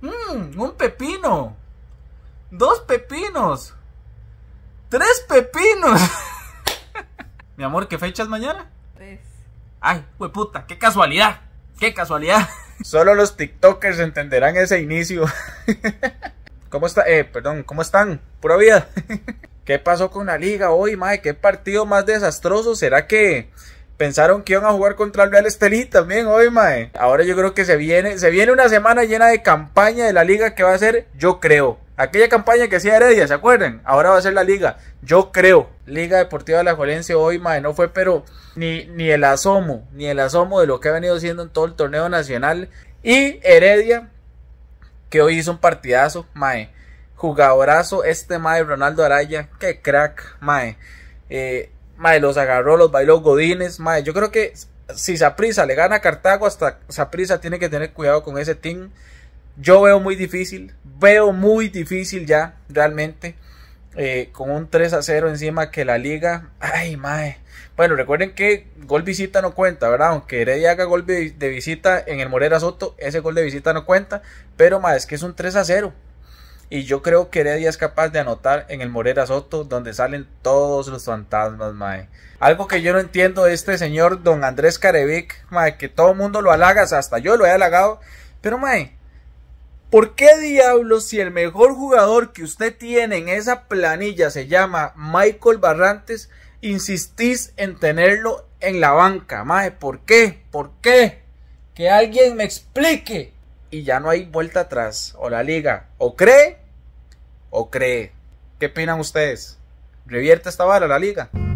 Mmm, un pepino. Dos pepinos. Tres pepinos. Mi amor, ¿qué fecha es mañana? Tres. Ay, hueputa, qué casualidad. Qué casualidad. Solo los TikTokers entenderán ese inicio. ¿Cómo está? Eh, perdón, ¿cómo están? Pura vida. ¿Qué pasó con la liga hoy, mae? ¿Qué partido más desastroso? ¿Será que pensaron que iban a jugar contra el Real Estelí también hoy, mae. Ahora yo creo que se viene, se viene una semana llena de campaña de la liga que va a ser, yo creo. Aquella campaña que hacía Heredia, ¿se acuerdan? Ahora va a ser la liga. Yo creo. Liga Deportiva de la Jolencia hoy, mae, no fue, pero ni, ni el asomo, ni el asomo de lo que ha venido siendo en todo el torneo nacional. Y Heredia, que hoy hizo un partidazo, mae. Jugadorazo este mae, Ronaldo Araya, qué crack, mae. Eh, Mae, los agarró, los bailó godines Mae, yo creo que si Saprisa le gana a Cartago, hasta Saprisa tiene que tener cuidado con ese team. Yo veo muy difícil, veo muy difícil ya, realmente. Eh, con un 3 a 0 encima que la liga. Ay, mae. Bueno, recuerden que gol visita no cuenta, ¿verdad? Aunque Heredia haga gol de visita en el Morera Soto, ese gol de visita no cuenta. Pero, mae, es que es un 3 a 0. Y yo creo que Heredia es capaz de anotar en el Morera Soto, donde salen todos los fantasmas, mae. Algo que yo no entiendo de este señor don Andrés Carevic, mae, que todo el mundo lo halaga, hasta yo lo he halagado. Pero, mae, ¿por qué diablos si el mejor jugador que usted tiene en esa planilla se llama Michael Barrantes, insistís en tenerlo en la banca, mae? ¿Por qué? ¿Por qué? Que alguien me explique y ya no hay vuelta atrás. O la liga o cree o cree. ¿Qué opinan ustedes? ¿Revierte esta vara la liga?